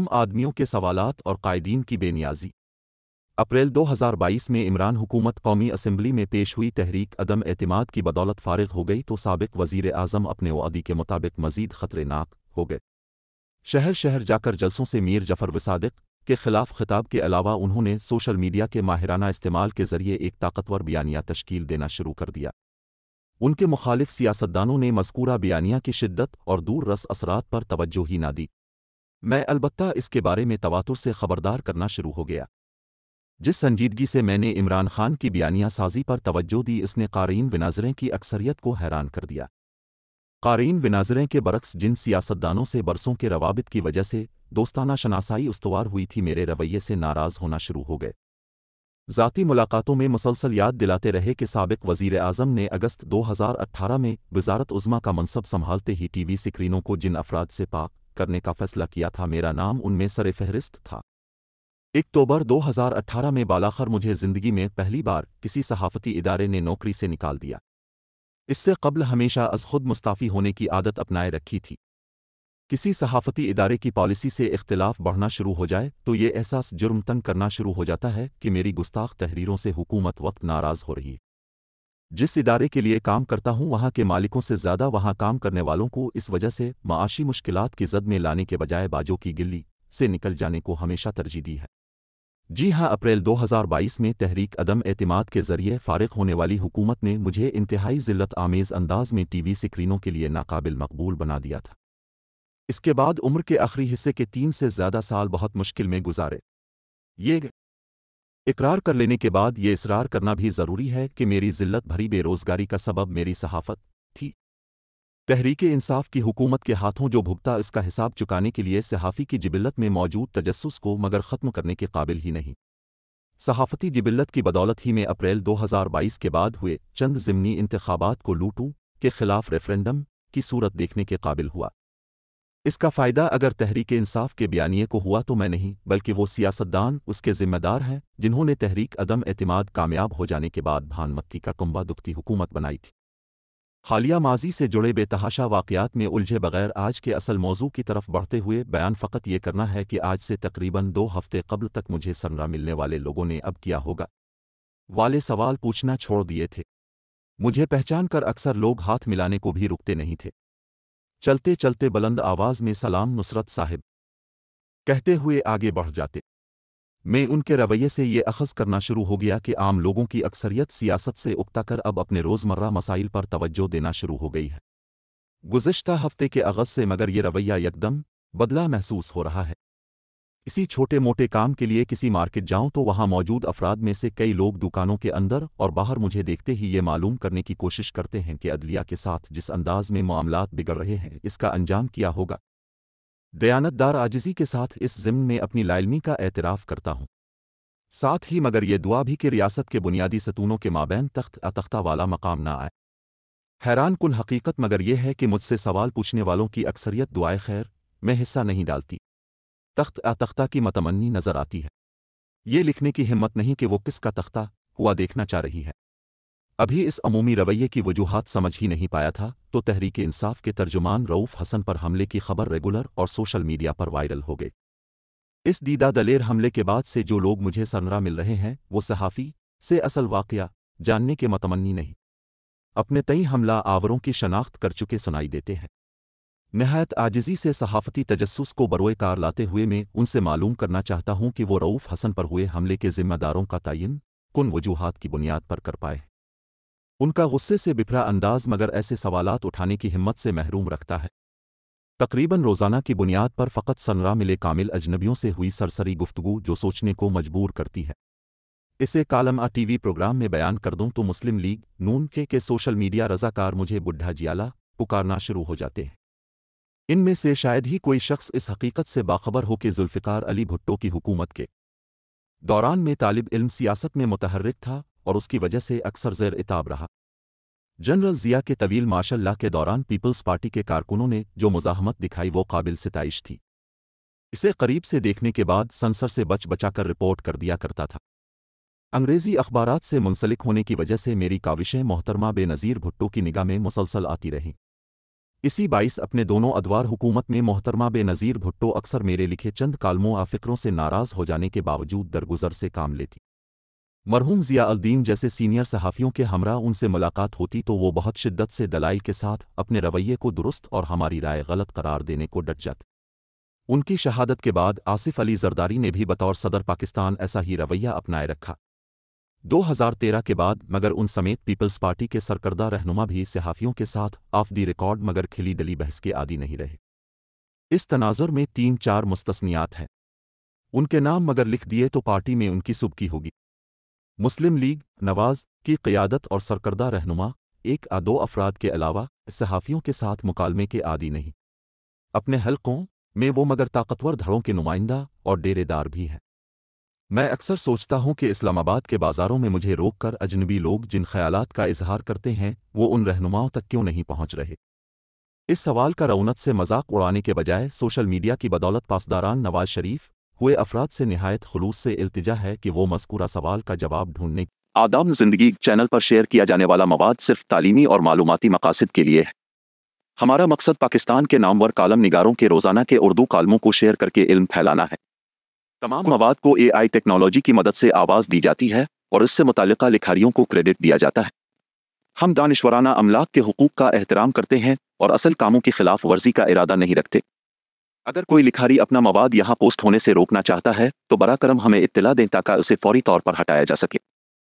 आम आदमियों के सवालत और कायदीन की बेनियाजी अप्रैल 2022 में इमरान हुकूमत कौमी असम्बली में पेश हुई तहरीक अदम एतमाद की बदौलत फ़ारिग हो गई तो सबक वजीर आजम अपने वादी के मुताबिक मजीद खतरेनाक हो गए शहर शहर जाकर जलसों से मीर जफर वसादक के खिलाफ खिताब के अलावा उन्होंने सोशल मीडिया के माहराना इस्तेमाल के जरिए एक ताकतवर बयानिया तश्कील देना शुरू कर दिया उनके मुखालिफ सियासतदानों ने मजकूरा बयानिया की शिद्दत और दूर रस असरात पर तोज्जो ही ना दी मैं अलबत्ता इसके बारे में तवातुर से खबरदार करना शुरू हो गया जिस संजीदगी से मैंने इमरान खान की बयानिया साजी पर तवज्जो दी इसने कारीन विनाजरें की अक्सरियत को हैरान कर दिया कारीन विनाजरें के बरक्स जिन सियासतदानों से बरसों के रवाबित की वजह से दोस्ताना शनासाई उसवार हुई थी मेरे रवैये से नाराज़ होना शुरू हो गए ज़ाती मुलाकातों में मुसलसल याद दिलाते रहे कि सबक वजीर अजम ने अगस्त 2018 में वजारत उज़मा का मनसब संभालते ही टी वी स्क्रीनों को जिन अफराद से पाक करने का फैसला किया था मेरा नाम उनमें फहरिस्त था अक्टूबर 2018 में बालाखर मुझे ज़िंदगी में पहली बार किसी सहाफ़ती इदारे ने नौकरी से निकाल दिया इससे कबल हमेशा अज खुद मुस्ताफ़ी होने की आदत अपनाए रखी थी किसी सहाफ़ती इदारे की पॉलिसी से इख्तलाफ बढ़ना शुरू हो जाए तो ये एहसास जुर्म तंग करना शुरू हो जाता है कि मेरी गुस्ताख तहरीरों से हुकूमत वक्त नाराज़ हो रही है जिस इदारे के लिए काम करता हूं वहां के मालिकों से ज्यादा वहां काम करने वालों को इस वजह से माशी मुश्किलात की जद में लाने के बजाय बाजों की गिल्ली से निकल जाने को हमेशा तरजीह दी है जी हां अप्रैल 2022 में तहरीक अदम एतमाद के जरिए फारिग होने वाली हुकूमत ने मुझे इंतहाई जिल्लत आमेज़ अंदाज में टीवी स्क्रीनों के लिए नाकाबिल मकबूल बना दिया था इसके बाद उम्र के आखिरी हिस्से के तीन से ज़्यादा साल बहुत मुश्किल में गुजारे ये इकरार कर लेने के बाद ये इसरार करना भी ज़रूरी है कि मेरी जिल्लत भरी बेरोज़गारी का सबब मेरी सहाफत थी तहरीक इंसाफ की हुकूमत के हाथों जो भुगता इसका हिसाब चुकाने के लिए सहाफ़ी की जबिल्लत में मौजूद तजस्स को मगर ख़त्म करने के काबिल ही नहीं सहाफ़ती जबिल्लत की बदौलत ही में अप्रैल 2022 के बाद हुए चंद ज़िमनी इंतबात को लूटू के खिलाफ रेफरेंडम की सूरत देखने के काबिल हुआ इसका फ़ायदा अगर तहरीक इंसाफ के बयानिए को हुआ तो मैं नहीं बल्कि वो सियासतदान उसके ज़िम्मेदार हैं जिन्होंने तहरीक अदम एतमाद कामयाब हो जाने के बाद भानमत्ती का कुंबा दुखती हुकूमत बनाई थी हालिया माजी से जुड़े बेतहाशा वाक़ात में उलझे बगैर आज के असल मौजू की तरफ बढ़ते हुए बयान फ़कत ये करना है कि आज से तकरीबन दो हफ़्ते कबल तक मुझे समरा मिलने वाले लोगों ने अब किया होगा वाले सवाल पूछना छोड़ दिए थे मुझे पहचान कर अक्सर लोग हाथ मिलाने को भी रुकते नहीं थे चलते चलते बुलंद आवाज में सलाम नुसरत साहिब कहते हुए आगे बढ़ जाते मैं उनके रवैये से ये अखज़ करना शुरू हो गया कि आम लोगों की अक्सरियत सियासत से कर अब अपने रोज़मर्रा मसाइल पर तवज्जो देना शुरू हो गई है गुज्त हफ्ते के अगज से मगर ये रवैया यकदम बदला महसूस हो रहा है किसी छोटे मोटे काम के लिए किसी मार्केट जाऊं तो वहां मौजूद अफराद में से कई लोग दुकानों के अंदर और बाहर मुझे देखते ही ये मालूम करने की कोशिश करते हैं कि अदलिया के साथ जिस अंदाज में मामला बिगड़ रहे हैं इसका अंजाम किया होगा दयानतदार आजिजी के साथ इस जिम्न में अपनी लालमी का एतराफ़ करता हूँ साथ ही मगर ये दुआ भी कि रियासत के बुनियादी सतूनों के माबैन तख्त अतख्ता वाला मकाम ना आए हैरान कुल हकीकत मगर यह है कि मुझसे सवाल पूछने वालों की अक्सरियत दुआए खैर में हिस्सा नहीं डालती तख्त आ तख्ता की मतमन्नी नजर आती है ये लिखने की हिम्मत नहीं कि वो किसका तख्ता हुआ देखना चाह रही है अभी इस अमूमी रवैये की वजूहत समझ ही नहीं पाया था तो तहरीक इंसाफ के तर्जुमान रऊफ हसन पर हमले की खबर रेगुलर और सोशल मीडिया पर वायरल हो गई इस दीदा दलेर हमले के बाद से जो लोग मुझे सरनरा मिल रहे हैं वो सहाफ़ी से असल वाकया जानने के मतमन्नी नहीं अपने तई हमला आवरों की शनाख्त कर चुके सुनाई देते हैं नहायत आजिज़ी से सहाफ़ती तजस्स को बरोए कार लाते हुए मैं उनसे मालूम करना चाहता हूं कि वो रऊफ़ हसन पर हुए हमले के जिम्मेदारों का तयन कन वजूहत की बुनियाद पर कर पाए उनका गुस्से से बिफरा अंदाज मगर ऐसे सवालात उठाने की हिम्मत से महरूम रखता है तकरीबन रोज़ाना की बुनियाद पर फ़कत सनरा मिले कामिल अजनबियों से हुई सरसरी गुफ्तगु जो सोचने को मजबूर करती है इसे कालम आ टीवी प्रोग्राम में बयान कर दूं तो मुस्लिम लीग नून के, के सोशल मीडिया रजाकार मुझे बुढ़ा जियाला पुकारना शुरू हो जाते हैं इनमें से शायद ही कोई शख्स इस हकीकत से बाखबर हो कि जुल्फ़िकार अली भुट्टो की हुकूमत के दौरान में तालिब इल्म सियासत में मुतहरक था और उसकी वजह से अक्सर जेर इताब रहा जनरल जिया के तवील माशाला के दौरान पीपल्स पार्टी के कारकुनों ने जो मुजाहमत दिखाई वो काबिल सितइश थी इसे करीब से देखने के बाद संसर से बच बचाकर रिपोर्ट कर दिया करता था अंग्रेजी अखबार से मुंसलिक होने की वजह से मेरी काविशें मोहतरमा बेनज़ीर भुट्टो की निगाह में मुसलसल आती रहीं इसी बाइस अपने दोनों अदवार हुकूमत में मोहतरमा बेनज़ीर भुट्टो अक्सर मेरे लिखे चंद कालमों आफ़िक्रों फ़िक्रों से नाराज़ हो जाने के बावजूद दरगुजर से काम लेती मरहूम ज़ियाउद्दीन जैसे सीनियर सहाफ़ियों के हमरा उनसे मुलाकात होती तो वो बहुत शिद्दत से दलाइल के साथ अपने रवैये को दुरुस्त और हमारी राय गलत करार देने को डट जाते उनकी शहादत के बाद आसिफ अली जरदारी ने भी बतौर सदर पाकिस्तान ऐसा ही रवैया अपनाए रखा 2013 के बाद मगर उन समेत पीपल्स पार्टी के सरकर्दा रहनुमा भी सहाफ़ियों के साथ ऑफ दी रिकॉर्ड मगर खिली डली बहस के आदि नहीं रहे इस तनाजर में तीन चार मुस्तसनियात हैं उनके नाम मगर लिख दिए तो पार्टी में उनकी सुबकी होगी मुस्लिम लीग नवाज की क़ियादत और सरकर्दा रहनुमा एक आ दो अफराद के अलावा सहाफ़ियों के साथ मुकालमे के आदि नहीं अपने हलकों में वो मगर ताकतवर धड़ों के नुमाइंदा और डेरेदार भी हैं मैं अक्सर सोचता हूं कि इस्लामाबाद के बाज़ारों में मुझे रोककर अजनबी लोग जिन ख्यालात का इजहार करते हैं वो उन रहनुमाओं तक क्यों नहीं पहुंच रहे इस सवाल का रौनत से मजाक उड़ाने के बजाय सोशल मीडिया की बदौलत पासदारान नवाज शरीफ हुए अफराद से नहायत खलूस से अल्तजा है कि वो मस्कूरा सवाल का जवाब ढूंढने आदम जिंदगी चैनल पर शेयर किया जाने वाला मवाद सिर्फ तालीमी और मालूमती मकासद के लिए है हमारा मकसद पाकिस्तान के नामवर कालम निगारों के रोज़ाना के उर्दू कालमों को शेयर करके इल्म फैलाना है तमाम मवाद को आई टेक्नोलॉजी की मदद से आवाज़ दी जाती है और इससे मुतल लिखारियों को क्रेडिट दिया जाता है हम दानश्वराना अमलाक के हकूक़ का एहतराम करते हैं और असल कामों की खिलाफ वर्जी का इरादा नहीं रखते अगर कोई लिखारी अपना मवाद यहाँ पोस्ट होने से रोकना चाहता है तो बरा करम हमें इतला दें ताकि उसे फौरी तौर पर हटाया जा सके